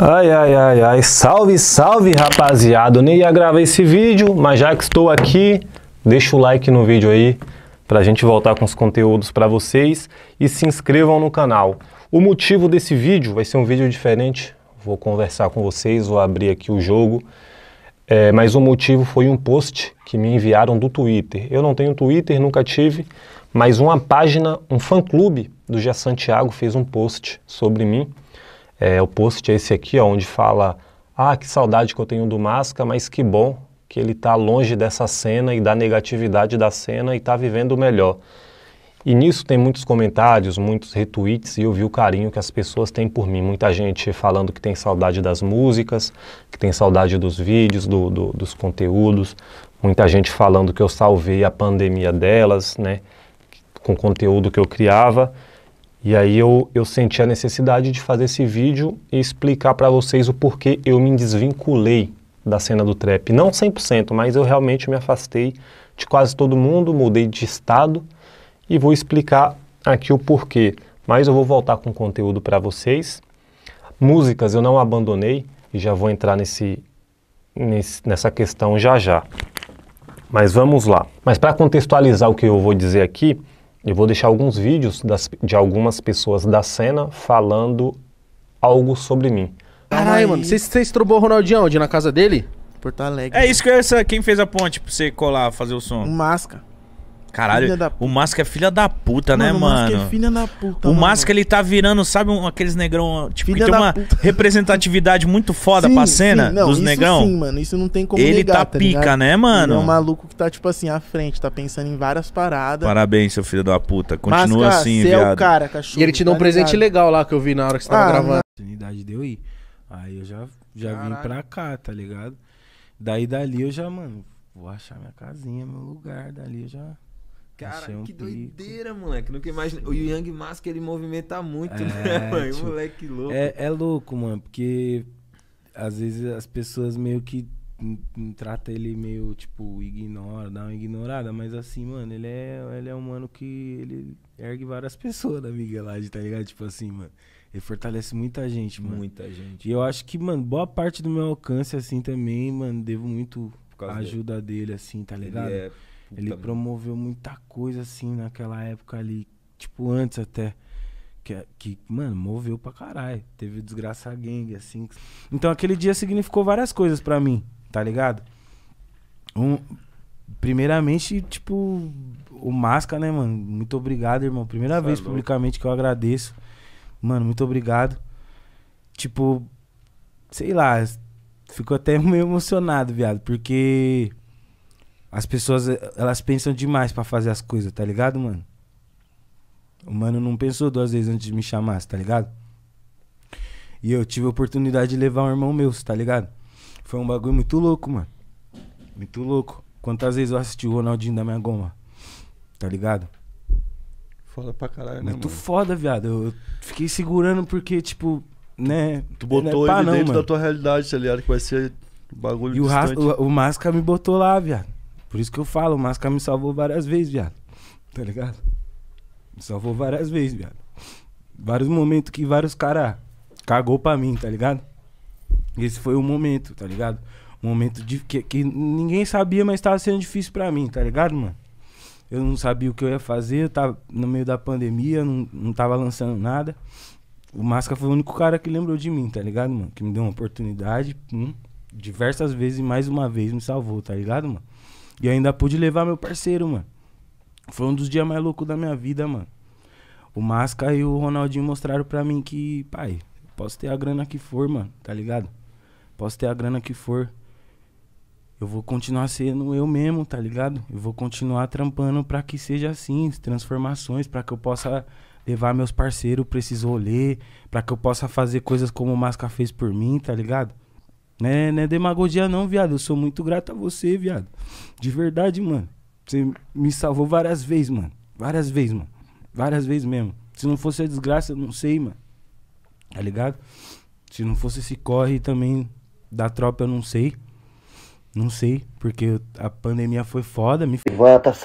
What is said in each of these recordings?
Ai, ai, ai, ai, salve, salve rapaziada, eu nem ia gravar esse vídeo, mas já que estou aqui, deixa o like no vídeo aí para a gente voltar com os conteúdos para vocês e se inscrevam no canal. O motivo desse vídeo vai ser um vídeo diferente, vou conversar com vocês, vou abrir aqui o jogo, é, mas o motivo foi um post que me enviaram do Twitter. Eu não tenho Twitter, nunca tive, mas uma página, um fã-clube do Gia Santiago fez um post sobre mim, é, o post é esse aqui, ó, onde fala: Ah, que saudade que eu tenho do Masca, mas que bom que ele está longe dessa cena e da negatividade da cena e está vivendo melhor. E nisso tem muitos comentários, muitos retweets e eu vi o carinho que as pessoas têm por mim. Muita gente falando que tem saudade das músicas, que tem saudade dos vídeos, do, do, dos conteúdos. Muita gente falando que eu salvei a pandemia delas, né? Com o conteúdo que eu criava. E aí eu, eu senti a necessidade de fazer esse vídeo e explicar para vocês o porquê eu me desvinculei da cena do trap. Não 100%, mas eu realmente me afastei de quase todo mundo, mudei de estado e vou explicar aqui o porquê. Mas eu vou voltar com conteúdo para vocês. Músicas eu não abandonei e já vou entrar nesse, nesse nessa questão já já. Mas vamos lá. Mas para contextualizar o que eu vou dizer aqui, eu vou deixar alguns vídeos das, de algumas pessoas da cena falando algo sobre mim. Caralho, mano, você estrobou o Ronaldinho onde? Na casa dele? Porto Alegre. É isso que essa, quem fez a ponte pra você colar, fazer o som? Um masca. Caralho, da... o Mask é filha da puta, mano, né, mano? O Mask é filha da puta. O mano. ele tá virando, sabe, um, aqueles negrão. Tipo, filha tem uma puta. representatividade muito foda sim, pra cena sim, não, dos negrão. Sim, mano, isso não tem como Ele negar, tá, tá pica, ligado? né, mano? Ele é um maluco que tá, tipo assim, à frente, tá pensando em várias paradas. Parabéns, seu filho da puta. Continua Masca, ah, assim, você viado. É o cara, cachorro. E ele te deu um tá presente ligado? legal lá que eu vi na hora que você tava ah, gravando. A oportunidade deu ir. Aí eu já, já vim pra cá, tá ligado? Daí dali eu já, mano, vou achar minha casinha, meu lugar. Dali eu já Cara, um que pico. doideira, moleque. Nunca imagina. O Young Mask, ele movimenta muito, é, né, mano? Tipo, moleque louco. É, é, louco, mano, porque às vezes as pessoas meio que trata ele meio, tipo, ignora, dá uma ignorada, mas assim, mano, ele é, ele é um mano que ele ergue várias pessoas da Miguelagem, tá ligado? Tipo assim, mano. Ele fortalece muita gente, mano. Muita gente. E eu acho que, mano, boa parte do meu alcance, assim, também, mano, devo muito a ajuda dele. dele. assim, tá ligado? Ele é ele promoveu muita coisa, assim, naquela época ali, tipo, antes até. Que, é, que mano, moveu pra caralho. Teve desgraça gangue, assim. Então aquele dia significou várias coisas para mim, tá ligado? Um, primeiramente, tipo, o Masca, né, mano? Muito obrigado, irmão. Primeira é vez publicamente que eu agradeço. Mano, muito obrigado. Tipo, sei lá, fico até meio emocionado, viado, porque as pessoas, eh, elas pensam demais para fazer as coisas, tá ligado, mano? O mano não pensou duas vezes antes de me chamar, tá ligado? E eu tive a oportunidade de levar um irmão meu, tá ligado? Foi um bagulho muito louco, mano. Muito louco. Quantas vezes eu assisti o Ronaldinho da minha goma, tá ligado? Foda pra caralho, né, Muito mano? foda, viado. Eu fiquei segurando porque, tipo, né? Tu botou ele, é pá, ele não, dentro mano. da tua realidade, tá ligado? Que vai ser bagulho e o, o, o Masca me botou lá, viado. Por isso que eu falo, o Máscara me salvou várias vezes, viado. Tá ligado? Me salvou várias vezes, viado. Vários momentos que vários caras cagou pra mim, tá ligado? Esse foi o momento, tá ligado? Um momento de, que, que ninguém sabia, mas tava sendo difícil pra mim, tá ligado, mano? Eu não sabia o que eu ia fazer, eu tava no meio da pandemia, não, não tava lançando nada. O Masca foi o único cara que lembrou de mim, tá ligado, mano? Que me deu uma oportunidade, hum, diversas vezes e mais uma vez me salvou, tá ligado, mano? E ainda pude levar meu parceiro, mano. Foi um dos dias mais loucos da minha vida, mano. O Masca e o Ronaldinho mostraram pra mim que, pai, posso ter a grana que for, mano, tá ligado? Posso ter a grana que for. Eu vou continuar sendo eu mesmo, tá ligado? Eu vou continuar trampando pra que seja assim, transformações, pra que eu possa levar meus parceiros pra esses rolês, pra que eu possa fazer coisas como o Masca fez por mim, tá ligado? Não é, não é demagogia não, viado. Eu sou muito grato a você, viado. De verdade, mano. Você me salvou várias vezes, mano. Várias vezes, mano. Várias vezes mesmo. Se não fosse a desgraça, eu não sei, mano. Tá ligado? Se não fosse esse corre também da tropa, eu não sei. Não sei, porque a pandemia foi foda, me Levanta,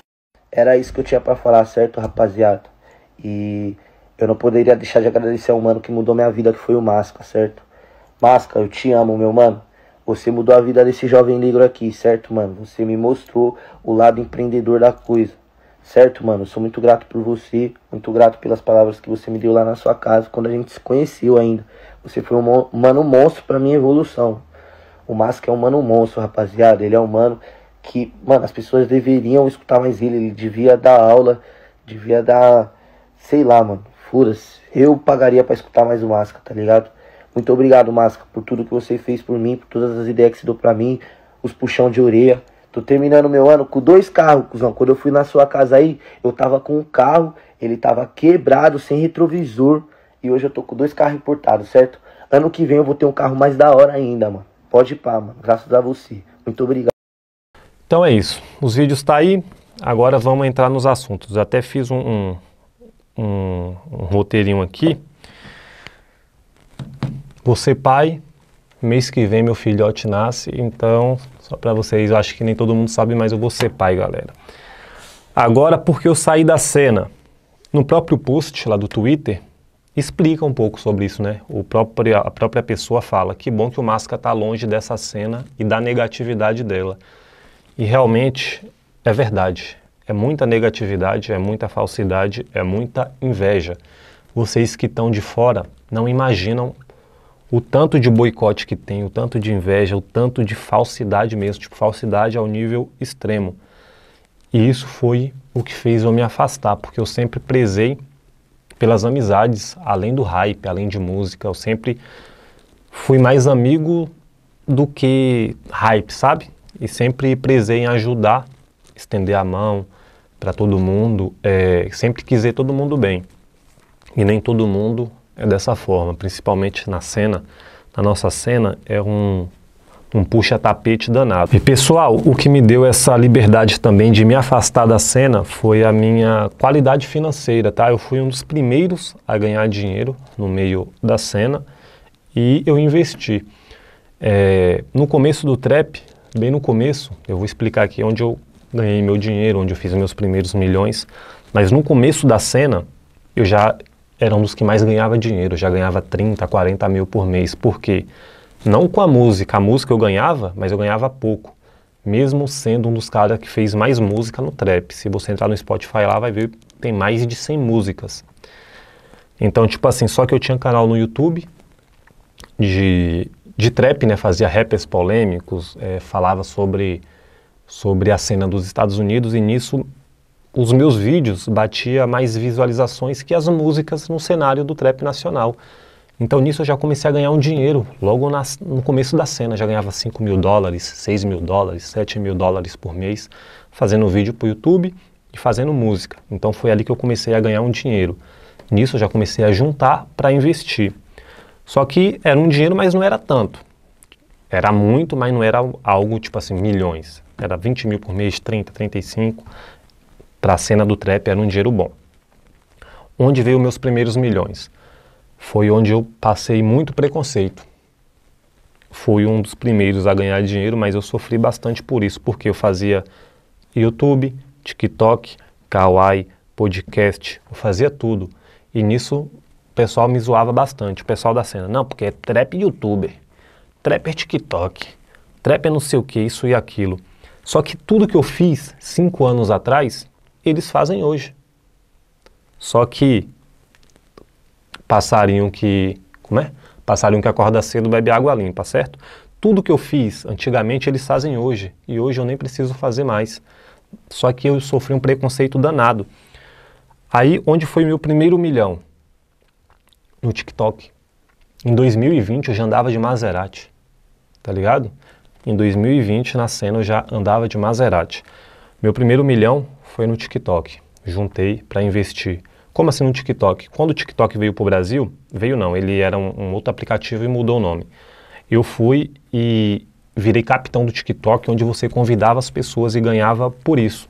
era isso que eu tinha para falar, certo, rapaziada? E eu não poderia deixar de agradecer ao mano que mudou minha vida, que foi o Máscara, certo? Máscara, eu te amo, meu mano. Você mudou a vida desse jovem negro aqui, certo, mano? Você me mostrou o lado empreendedor da coisa. Certo, mano? Eu sou muito grato por você, muito grato pelas palavras que você me deu lá na sua casa, quando a gente se conheceu ainda. Você foi um mano monstro pra minha evolução. O Masca é um mano monstro, rapaziada. Ele é um mano que, mano, as pessoas deveriam escutar mais ele. Ele devia dar aula, devia dar, sei lá, mano, furas. Eu pagaria para escutar mais o Masca, tá ligado? Muito obrigado, Máscara, por tudo que você fez por mim, por todas as ideias que você deu pra mim, os puxão de orelha. Tô terminando meu ano com dois carros, cuzão. Quando eu fui na sua casa aí, eu tava com um carro, ele tava quebrado, sem retrovisor. E hoje eu tô com dois carros importados, certo? Ano que vem eu vou ter um carro mais da hora ainda, mano. Pode ir pá, mano. Graças a você. Muito obrigado. Então é isso. Os vídeos tá aí. Agora vamos entrar nos assuntos. Até fiz um, um, um, um roteirinho aqui você pai, mês que vem meu filhote nasce, então, só para vocês, eu acho que nem todo mundo sabe, mas eu vou ser pai, galera. Agora, porque eu saí da cena? No próprio post lá do Twitter, explica um pouco sobre isso, né? O próprio, a própria pessoa fala, que bom que o Masca está longe dessa cena e da negatividade dela. E realmente, é verdade. É muita negatividade, é muita falsidade, é muita inveja. Vocês que estão de fora não imaginam o tanto de boicote que tem, o tanto de inveja, o tanto de falsidade mesmo, tipo falsidade ao nível extremo. E isso foi o que fez eu me afastar, porque eu sempre prezei pelas amizades, além do hype, além de música, eu sempre fui mais amigo do que hype, sabe? E sempre prezei em ajudar, estender a mão para todo mundo, é, sempre quiser todo mundo bem. E nem todo mundo é dessa forma, principalmente na cena. Na nossa cena é um, um puxa-tapete danado. E pessoal, o que me deu essa liberdade também de me afastar da cena foi a minha qualidade financeira, tá? Eu fui um dos primeiros a ganhar dinheiro no meio da cena e eu investi. É, no começo do trap, bem no começo, eu vou explicar aqui onde eu ganhei meu dinheiro, onde eu fiz meus primeiros milhões, mas no começo da cena eu já era um dos que mais ganhava dinheiro, já ganhava 30, 40 mil por mês. Por quê? Não com a música, a música eu ganhava, mas eu ganhava pouco. Mesmo sendo um dos caras que fez mais música no trap. Se você entrar no Spotify lá, vai ver tem mais de 100 músicas. Então, tipo assim, só que eu tinha canal no YouTube de, de trap, né? Fazia rappers polêmicos, é, falava sobre, sobre a cena dos Estados Unidos e nisso os meus vídeos batia mais visualizações que as músicas no cenário do trap nacional. Então nisso eu já comecei a ganhar um dinheiro, logo na, no começo da cena, já ganhava 5 mil dólares, 6 mil dólares, 7 mil dólares por mês, fazendo vídeo para o YouTube e fazendo música. Então foi ali que eu comecei a ganhar um dinheiro. Nisso eu já comecei a juntar para investir. Só que era um dinheiro, mas não era tanto. Era muito, mas não era algo tipo assim, milhões. Era 20 mil por mês, 30, 35. Para a cena do trap era um dinheiro bom. Onde veio meus primeiros milhões? Foi onde eu passei muito preconceito. Fui um dos primeiros a ganhar dinheiro, mas eu sofri bastante por isso, porque eu fazia YouTube, TikTok, Kawaii, podcast, eu fazia tudo. E nisso o pessoal me zoava bastante, o pessoal da cena. Não, porque é trap youtuber, trap é TikTok, trap é não sei o que, isso e aquilo. Só que tudo que eu fiz cinco anos atrás eles fazem hoje. Só que passarinho que, como é? Passarinho que acorda cedo bebe água limpa, certo? Tudo que eu fiz antigamente eles fazem hoje e hoje eu nem preciso fazer mais. Só que eu sofri um preconceito danado. Aí onde foi meu primeiro milhão? No TikTok. Em 2020 eu já andava de Maserati. Tá ligado? Em 2020 na cena eu já andava de Maserati. Meu primeiro milhão foi no TikTok. Juntei para investir. Como assim no TikTok? Quando o TikTok veio para o Brasil, veio não, ele era um, um, outro aplicativo e mudou o nome. Eu fui e virei capitão do TikTok, onde você convidava as pessoas e ganhava por isso.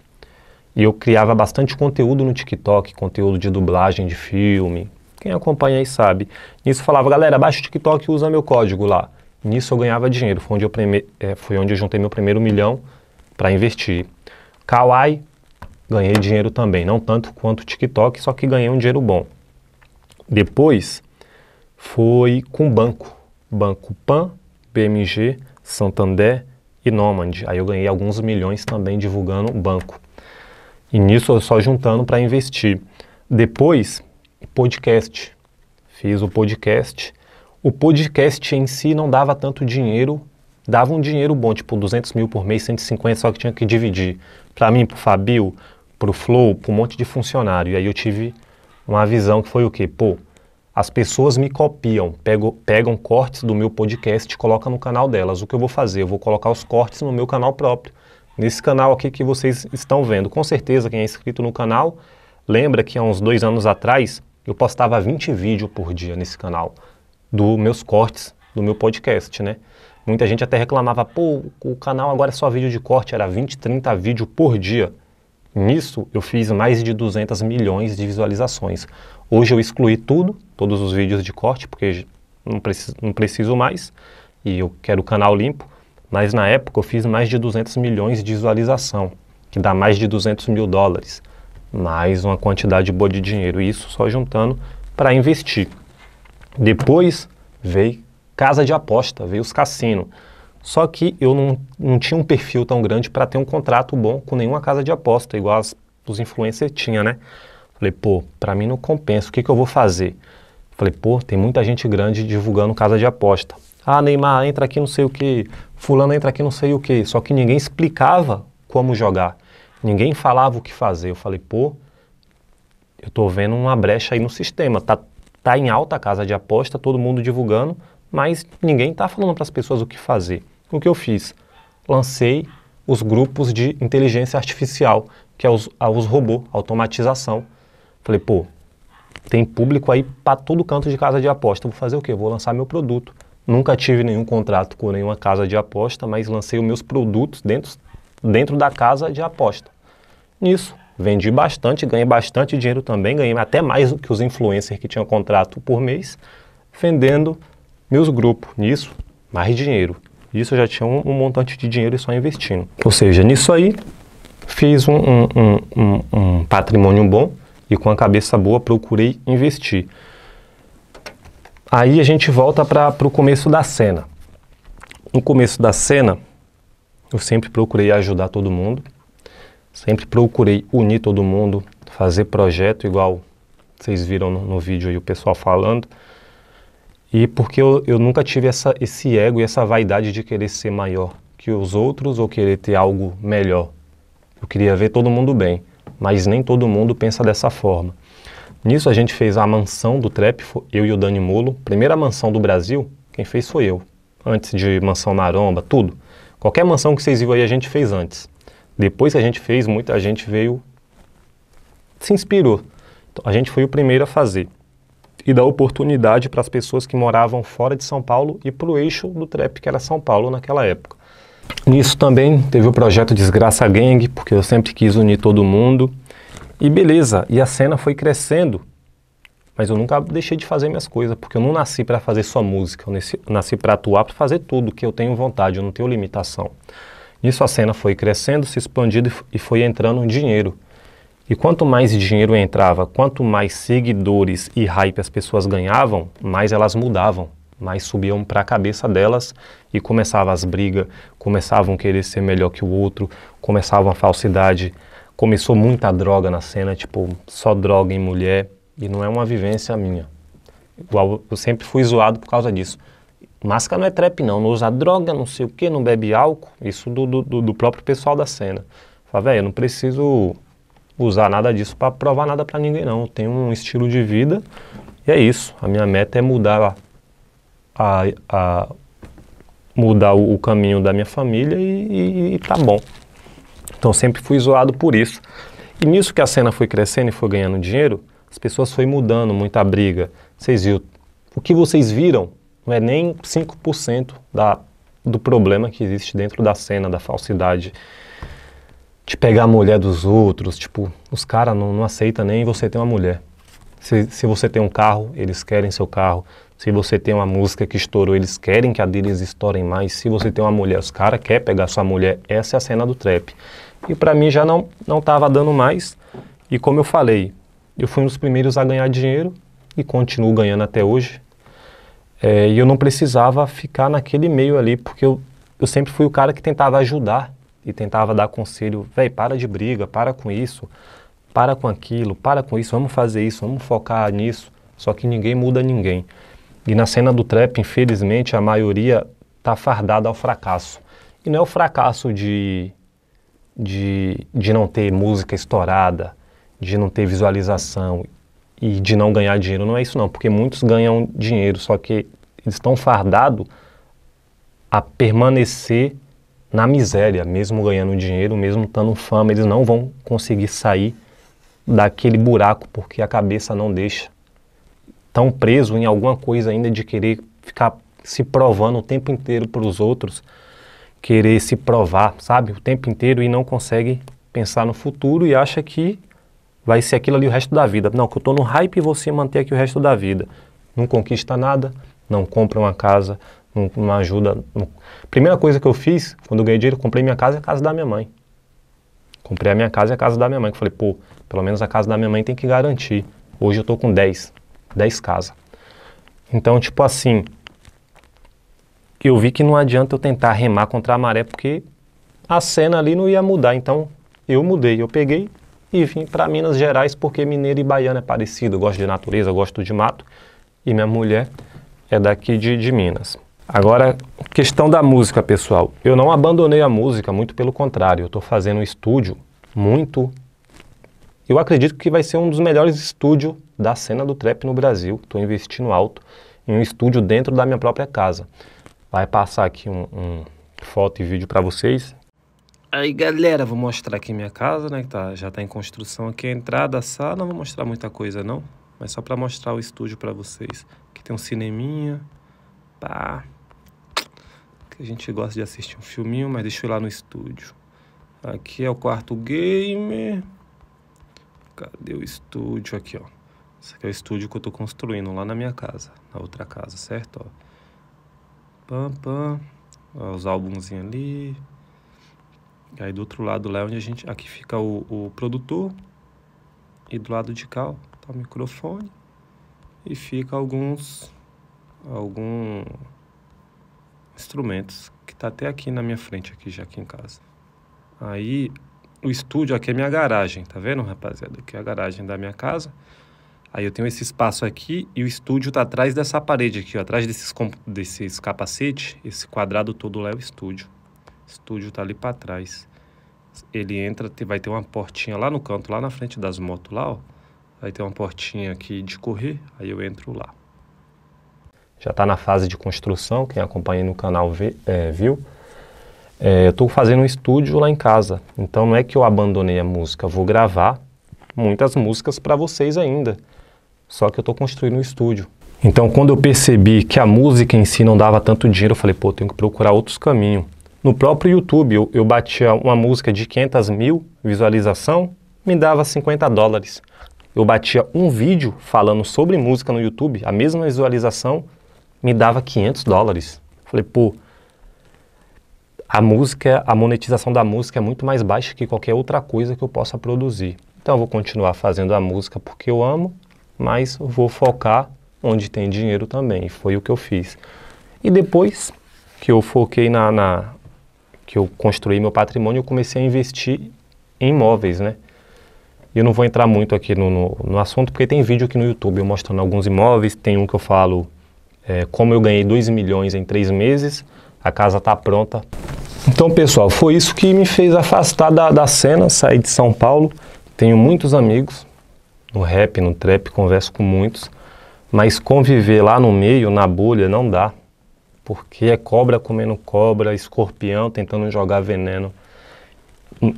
E eu criava bastante conteúdo no TikTok, conteúdo de dublagem de filme. Quem acompanha aí sabe. Nisso falava, galera, baixa o TikTok e usa meu código lá. Nisso eu ganhava dinheiro, foi onde eu, prime... é, foi onde eu juntei meu primeiro milhão para investir. Kawaii ganhei dinheiro também, não tanto quanto o TikTok, só que ganhei um dinheiro bom. Depois foi com banco, Banco Pan, BMG, Santander e Nomad. Aí eu ganhei alguns milhões também divulgando o banco. E nisso eu só juntando para investir. Depois, podcast. Fiz o podcast. O podcast em si não dava tanto dinheiro, dava um dinheiro bom, tipo 200 mil por mês, 150, só que tinha que dividir. Para mim, para o Fabio, para o Flow, para um monte de funcionário. E aí eu tive uma visão que foi o quê? Pô, as pessoas me copiam, pego, pegam cortes do meu podcast e colocam no canal delas. O que eu vou fazer? Eu vou colocar os cortes no meu canal próprio. Nesse canal aqui que vocês estão vendo. Com certeza, quem é inscrito no canal, lembra que há uns dois anos atrás eu postava 20 vídeos por dia nesse canal, dos meus cortes, do meu podcast, né? Muita gente até reclamava, pô, o canal agora é só vídeo de corte, era 20, 30 vídeos por dia. Nisso eu fiz mais de 200 milhões de visualizações. Hoje eu excluí tudo, todos os vídeos de corte, porque não preciso, não preciso mais e eu quero o canal limpo. Mas na época eu fiz mais de 200 milhões de visualização, que dá mais de 200 mil dólares, mais uma quantidade boa de dinheiro. E isso só juntando para investir. Depois veio casa de aposta, veio os cassinos. Só que eu não, não tinha um perfil tão grande para ter um contrato bom com nenhuma casa de aposta, igual as, os influencers tinham, né? Falei, pô, para mim não compensa, o que, que eu vou fazer? Falei, pô, tem muita gente grande divulgando casa de aposta. Ah, Neymar, entra aqui não sei o que, fulano entra aqui não sei o que. Só que ninguém explicava como jogar, ninguém falava o que fazer. Eu falei, pô, eu tô vendo uma brecha aí no sistema, tá, tá em alta a casa de aposta, todo mundo divulgando, mas ninguém tá falando para as pessoas o que fazer o que eu fiz? Lancei os grupos de inteligência artificial, que é os, os robôs, automatização. Falei, pô, tem público aí para todo canto de casa de aposta. Vou fazer o quê? Vou lançar meu produto. Nunca tive nenhum contrato com nenhuma casa de aposta, mas lancei os meus produtos dentro, dentro da casa de aposta. Nisso, vendi bastante, ganhei bastante dinheiro também, ganhei até mais do que os influencers que tinham contrato por mês, vendendo meus grupos. Nisso, mais dinheiro. Isso eu já tinha um, um montante de dinheiro só investindo. Ou seja, nisso aí, fiz um, um, um patrimônio bom e com a cabeça boa procurei investir. Aí a gente volta para o começo da cena. No começo da cena, eu sempre procurei ajudar todo mundo, sempre procurei unir todo mundo, fazer projeto igual vocês viram no, no vídeo aí o pessoal falando. E porque eu, eu nunca tive essa, esse ego e essa vaidade de querer ser maior que os outros ou querer ter algo melhor. Eu queria ver todo mundo bem, mas nem todo mundo pensa dessa forma. Nisso a gente fez a mansão do trap, eu e o Dani Molo. Primeira mansão do Brasil, quem fez foi eu. Antes de Mansão Maromba, tudo. Qualquer mansão que vocês viram aí a gente fez antes. Depois que a gente fez, muita gente veio, se inspirou. Então, a gente foi o primeiro a fazer e da oportunidade para as pessoas que moravam fora de São Paulo e para o eixo do trap, que era São Paulo naquela época. Nisso também teve o projeto Desgraça Gang, porque eu sempre quis unir todo mundo. E beleza, e a cena foi crescendo. Mas eu nunca deixei de fazer minhas coisas, porque eu não nasci para fazer só música, eu nasci, nasci para atuar, para fazer tudo que eu tenho vontade, eu não tenho limitação. Nisso a cena foi crescendo, se expandindo e foi entrando dinheiro. E quanto mais dinheiro entrava, quanto mais seguidores e hype as pessoas ganhavam, mais elas mudavam, mais subiam para a cabeça delas e começavam as brigas, começavam a querer ser melhor que o outro, começavam a falsidade. Começou muita droga na cena, tipo, só droga em mulher, e não é uma vivência minha. Eu sempre fui zoado por causa disso. Máscara não é trap, não. Não usa droga, não sei o que, não bebe álcool. Isso do, do, do próprio pessoal da cena. Fala, velho, eu não preciso usar nada disso para provar nada para ninguém, não. Eu tenho um estilo de vida e é isso. A minha meta é mudar a, a mudar o, o, caminho da minha família e, e, e tá bom. Então sempre fui zoado por isso. E nisso que a cena foi crescendo e foi ganhando dinheiro, as pessoas foi mudando, muita briga. Vocês viram? O que vocês viram não é nem 5% da, do problema que existe dentro da cena, da falsidade de pegar a mulher dos outros. Tipo, os caras não, não aceitam nem você ter uma mulher. Se, se você tem um carro, eles querem seu carro. Se você tem uma música que estourou, eles querem que a deles estourem mais. Se você tem uma mulher, os caras querem pegar sua mulher. Essa é a cena do trap. E para mim já não, não tava dando mais. E como eu falei, eu fui um dos primeiros a ganhar dinheiro e continuo ganhando até hoje. É, e eu não precisava ficar naquele meio ali, porque eu, eu sempre fui o cara que tentava ajudar e tentava dar conselho, velho, para de briga, para com isso, para com aquilo, para com isso, vamos fazer isso, vamos focar nisso. Só que ninguém muda ninguém. E na cena do trap, infelizmente, a maioria tá fardada ao fracasso. E não é o fracasso de, de, de não ter música estourada, de não ter visualização e de não ganhar dinheiro. Não é isso não, porque muitos ganham dinheiro, só que eles estão fardados a permanecer na miséria, mesmo ganhando dinheiro, mesmo estando fama, eles não vão conseguir sair daquele buraco porque a cabeça não deixa. Tão preso em alguma coisa ainda de querer ficar se provando o tempo inteiro para os outros, querer se provar, sabe, o tempo inteiro e não consegue pensar no futuro e acha que vai ser aquilo ali o resto da vida. Não, que eu estou no hype e você manter aqui o resto da vida. Não conquista nada, não compra uma casa, não, ajuda. Primeira coisa que eu fiz, quando eu ganhei dinheiro, eu comprei minha casa e a casa da minha mãe. Comprei a minha casa e a casa da minha mãe. Que falei, pô, pelo menos a casa da minha mãe tem que garantir. Hoje eu tô com 10, 10 casas. Então, tipo assim, eu vi que não adianta eu tentar remar contra a maré, porque a cena ali não ia mudar. Então, eu mudei. Eu peguei e vim para Minas Gerais, porque mineiro e baiano é parecido. Eu gosto de natureza, eu gosto de mato. E minha mulher é daqui de, de Minas. Agora, questão da música, pessoal. Eu não abandonei a música, muito pelo contrário. Eu estou fazendo um estúdio muito. Eu acredito que vai ser um dos melhores estúdios da cena do trap no Brasil. Estou investindo alto em um estúdio dentro da minha própria casa. Vai passar aqui um, um foto e vídeo para vocês. Aí galera, vou mostrar aqui minha casa, né? Que tá, já está em construção aqui a entrada, a sala. Não vou mostrar muita coisa não, mas só para mostrar o estúdio para vocês. Aqui tem um cineminha, pá que a gente gosta de assistir um filminho, mas deixa eu ir lá no estúdio. Aqui é o quarto gamer. Cadê o estúdio? Aqui, ó. Esse aqui é o estúdio que eu tô construindo lá na minha casa, na outra casa, certo? Ó. Pam, pam. Ó, os álbuns ali. E aí do outro lado lá é onde a gente. Aqui fica o, o produtor. E do lado de cá ó, tá o microfone. E fica alguns. Algum instrumentos, que está até aqui na minha frente, aqui já aqui em casa. Aí, o estúdio aqui é minha garagem, tá vendo, rapaziada? Aqui é a garagem da minha casa. Aí eu tenho esse espaço aqui e o estúdio tá atrás dessa parede aqui, ó, atrás desses, desses capacete, esse quadrado todo lá é o estúdio. O estúdio tá ali para trás. Ele entra, vai ter uma portinha lá no canto, lá na frente das motos lá, ó. Vai ter uma portinha aqui de correr, aí eu entro lá já está na fase de construção, quem acompanha no canal vê, é, viu. É, eu estou fazendo um estúdio lá em casa, então não é que eu abandonei a música, vou gravar muitas músicas para vocês ainda, só que eu estou construindo um estúdio. Então quando eu percebi que a música em si não dava tanto dinheiro, eu falei, pô, tenho que procurar outros caminhos. No próprio YouTube, eu, eu batia uma música de 500 mil visualização, me dava 50 dólares. Eu batia um vídeo falando sobre música no YouTube, a mesma visualização, me dava 500 dólares. Falei, pô, a música, a monetização da música é muito mais baixa que qualquer outra coisa que eu possa produzir. Então eu vou continuar fazendo a música porque eu amo, mas vou focar onde tem dinheiro também. E foi o que eu fiz. E depois que eu foquei na, na que eu construí meu patrimônio, eu comecei a investir em imóveis, né? Eu não vou entrar muito aqui no, no, no assunto, porque tem vídeo aqui no YouTube eu mostrando alguns imóveis. Tem um que eu falo é, como eu ganhei 2 milhões em 3 meses, a casa está pronta. Então, pessoal, foi isso que me fez afastar da, da cena, sair de São Paulo. Tenho muitos amigos no rap, no trap, converso com muitos, mas conviver lá no meio, na bolha, não dá. Porque é cobra comendo cobra, escorpião tentando jogar veneno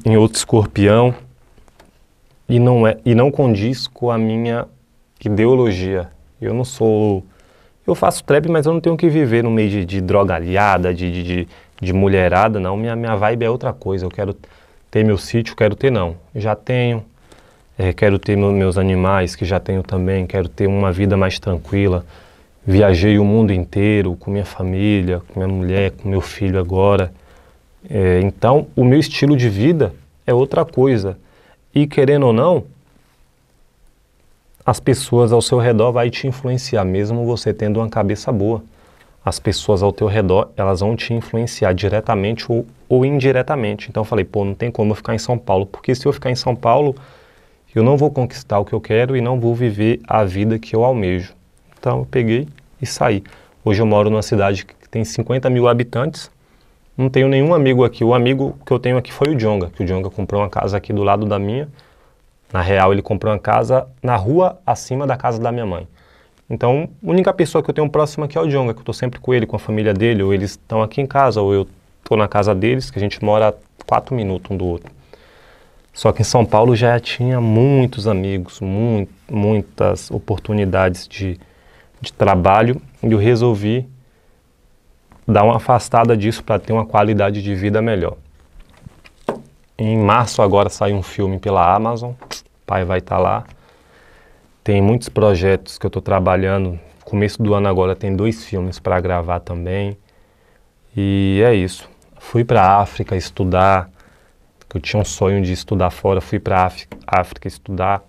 em outro escorpião e não é e não condiz com a minha ideologia. Eu não sou eu faço trap, mas eu não tenho que viver no meio de, de drogalhada, de, de, de, de mulherada, não. Minha, minha vibe é outra coisa. Eu quero ter meu sítio, quero ter não. Já tenho. É, quero ter meu, meus animais, que já tenho também. Quero ter uma vida mais tranquila. Viajei o mundo inteiro com minha família, com minha mulher, com meu filho agora. É, então, o meu estilo de vida é outra coisa. E querendo ou não, as pessoas ao seu redor vai te influenciar, mesmo você tendo uma cabeça boa. As pessoas ao teu redor, elas vão te influenciar diretamente ou, ou indiretamente. Então eu falei, pô, não tem como eu ficar em São Paulo, porque se eu ficar em São Paulo, eu não vou conquistar o que eu quero e não vou viver a vida que eu almejo. Então eu peguei e saí. Hoje eu moro numa cidade que tem 50 mil habitantes, não tenho nenhum amigo aqui. O amigo que eu tenho aqui foi o Djonga, que o Djonga comprou uma casa aqui do lado da minha na real, ele comprou uma casa na rua acima da casa da minha mãe. Então, a única pessoa que eu tenho próxima aqui é o Djonga, que eu estou sempre com ele, com a família dele, ou eles estão aqui em casa, ou eu estou na casa deles, que a gente mora a quatro minutos um do outro. Só que em São Paulo já tinha muitos amigos, muitas oportunidades de, de trabalho, e eu resolvi dar uma afastada disso para ter uma qualidade de vida melhor. Em março agora saiu um filme pela Amazon, pai vai estar tá lá. Tem muitos projetos que eu estou trabalhando. Começo do ano agora tem dois filmes para gravar também. E é isso. Fui para a África estudar. Eu tinha um sonho de estudar fora. Fui para a África estudar.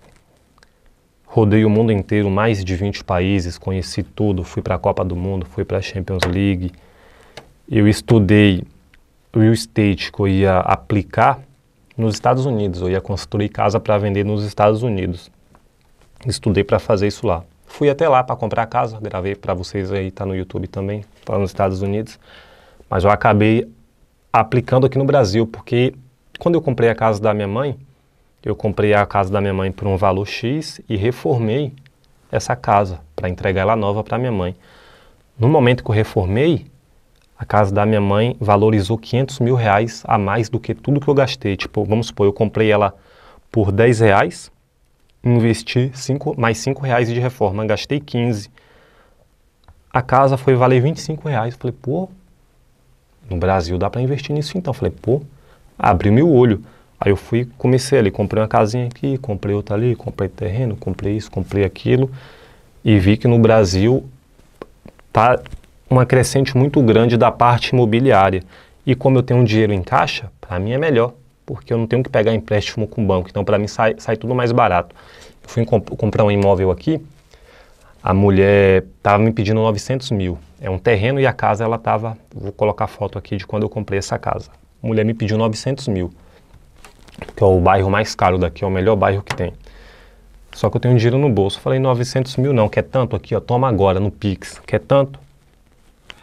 Rodei o mundo inteiro, mais de 20 países, conheci tudo. Fui para a Copa do Mundo, fui para a Champions League. Eu estudei real estate que eu ia aplicar nos Estados Unidos, eu ia construir casa para vender nos Estados Unidos. Estudei para fazer isso lá. Fui até lá para comprar casa, gravei para vocês aí, tá no YouTube também, para tá nos Estados Unidos. Mas eu acabei aplicando aqui no Brasil, porque quando eu comprei a casa da minha mãe, eu comprei a casa da minha mãe por um valor X e reformei essa casa para entregar ela nova para minha mãe. No momento que eu reformei, a casa da minha mãe valorizou 500 mil reais a mais do que tudo que eu gastei. Tipo, vamos supor, eu comprei ela por 10 reais, investi cinco, mais 5 reais de reforma, gastei 15. A casa foi valer 25 reais. Falei, pô, no Brasil dá para investir nisso então. Falei, pô, abri meu olho. Aí eu fui, comecei ali, comprei uma casinha aqui, comprei outra ali, comprei terreno, comprei isso, comprei aquilo. E vi que no Brasil tá uma crescente muito grande da parte imobiliária. E como eu tenho um dinheiro em caixa, para mim é melhor, porque eu não tenho que pegar empréstimo com o banco. Então, para mim, sai, sai tudo mais barato. Eu fui comp comprar um imóvel aqui, a mulher estava me pedindo 900 mil. É um terreno e a casa, ela estava... Vou colocar foto aqui de quando eu comprei essa casa. A mulher me pediu 900 mil, que é o bairro mais caro daqui, é o melhor bairro que tem. Só que eu tenho dinheiro no bolso. falei, 900 mil não, quer tanto aqui, ó, toma agora no Pix. Quer tanto?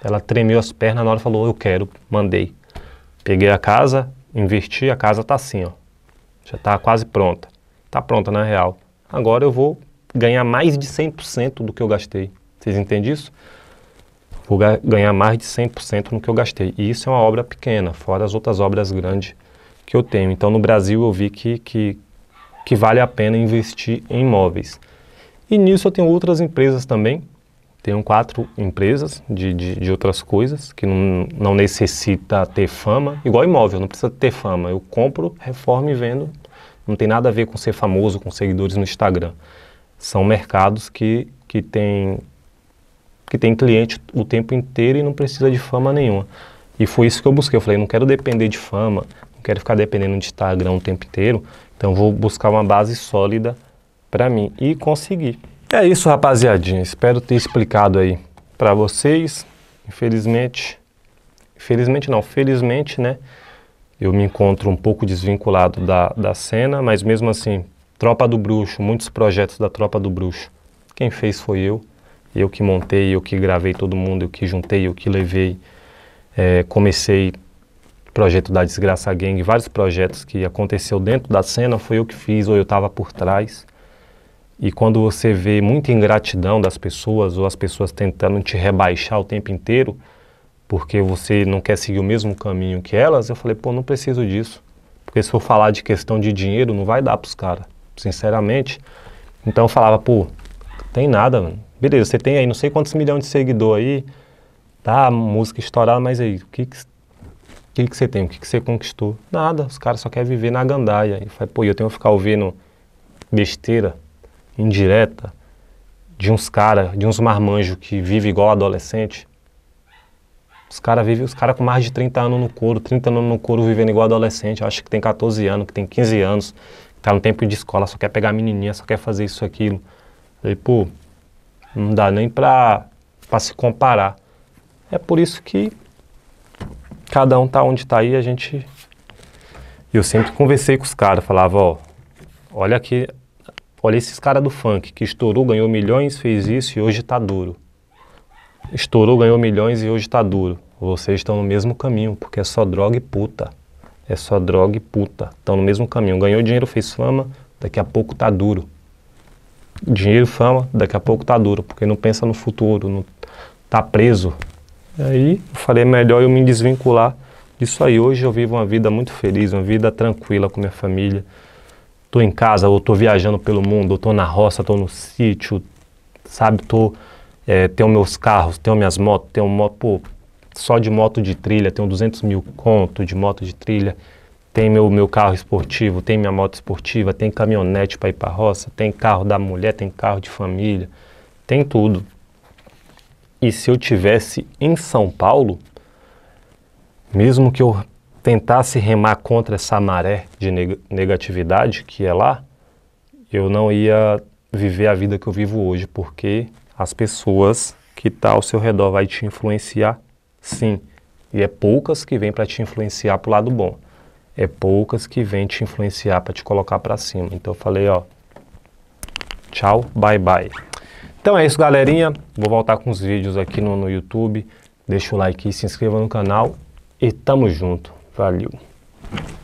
Ela tremeu as pernas na hora falou, eu quero, mandei. Peguei a casa, investi, a casa tá assim, ó. Já tá quase pronta. Tá pronta, na né, real. Agora eu vou ganhar mais de 100% do que eu gastei. Vocês entendem isso? Vou ga ganhar mais de 100% no que eu gastei. E isso é uma obra pequena, fora as outras obras grandes que eu tenho. Então, no Brasil, eu vi que, que, que vale a pena investir em imóveis. E nisso eu tenho outras empresas também tenho quatro empresas de, de, de, outras coisas que não, não necessita ter fama. Igual imóvel, não precisa ter fama. Eu compro, reformo e vendo. Não tem nada a ver com ser famoso, com seguidores no Instagram. São mercados que, que tem que tem cliente o tempo inteiro e não precisa de fama nenhuma. E foi isso que eu busquei. Eu falei, não quero depender de fama, não quero ficar dependendo de Instagram o tempo inteiro. Então vou buscar uma base sólida para mim e consegui. É isso, rapaziadinha. Espero ter explicado aí para vocês. Infelizmente, infelizmente não, felizmente, né? Eu me encontro um pouco desvinculado da, da cena, mas mesmo assim, Tropa do Bruxo, muitos projetos da Tropa do Bruxo, quem fez foi eu. Eu que montei, eu que gravei todo mundo, eu que juntei, eu que levei. É, comecei projeto da Desgraça Gang, vários projetos que aconteceu dentro da cena, foi eu que fiz ou eu estava por trás. E quando você vê muita ingratidão das pessoas ou as pessoas tentando te rebaixar o tempo inteiro, porque você não quer seguir o mesmo caminho que elas, eu falei, pô, não preciso disso. Porque se for falar de questão de dinheiro, não vai dar pros caras, sinceramente. Então eu falava, pô, tem nada, mano. Beleza, você tem aí não sei quantos milhões de seguidor aí, tá, música estourada, mas aí, o que que, que, que você tem? O que, que você conquistou? Nada, os caras só querem viver na gandaia. E eu falei, pô, eu tenho que ficar ouvindo besteira indireta de uns cara, de uns marmanjos que vive igual adolescente. Os caras vivem, os caras com mais de 30 anos no couro, 30 anos no couro vivendo igual adolescente, acho que tem 14 anos, que tem 15 anos, que tá no tempo de escola, só quer pegar a menininha, só quer fazer isso, aquilo. Falei, pô, não dá nem pra, pra se comparar. É por isso que cada um tá onde tá aí, a gente... Eu sempre conversei com os caras, falava, ó, olha aqui, Olha esses caras do funk, que estourou, ganhou milhões, fez isso e hoje tá duro. Estourou, ganhou milhões e hoje tá duro. Vocês estão no mesmo caminho, porque é só droga e puta. É só droga e puta. Estão no mesmo caminho. Ganhou dinheiro, fez fama, daqui a pouco tá duro. Dinheiro, fama, daqui a pouco tá duro, porque não pensa no futuro, não tá preso. E aí eu falei, é melhor eu me desvincular disso aí. Hoje eu vivo uma vida muito feliz, uma vida tranquila com minha família tô em casa, ou tô viajando pelo mundo, estou tô na roça, tô no sítio, sabe? Tô, é, tenho meus carros, tenho minhas motos, tenho pô, só de moto de trilha, tenho 200 mil conto de moto de trilha, tem meu, meu carro esportivo, tem minha moto esportiva, tem caminhonete para ir para roça, tem carro da mulher, tem carro de família, tem tudo. E se eu tivesse em São Paulo, mesmo que eu tentasse remar contra essa maré de negatividade que é lá, eu não ia viver a vida que eu vivo hoje, porque as pessoas que estão tá ao seu redor vai te influenciar, sim. E é poucas que vêm para te influenciar para o lado bom. É poucas que vêm te influenciar para te colocar para cima. Então eu falei, ó, tchau, bye bye. Então é isso, galerinha. Vou voltar com os vídeos aqui no, no YouTube. Deixa o like e se inscreva no canal. E tamo junto. value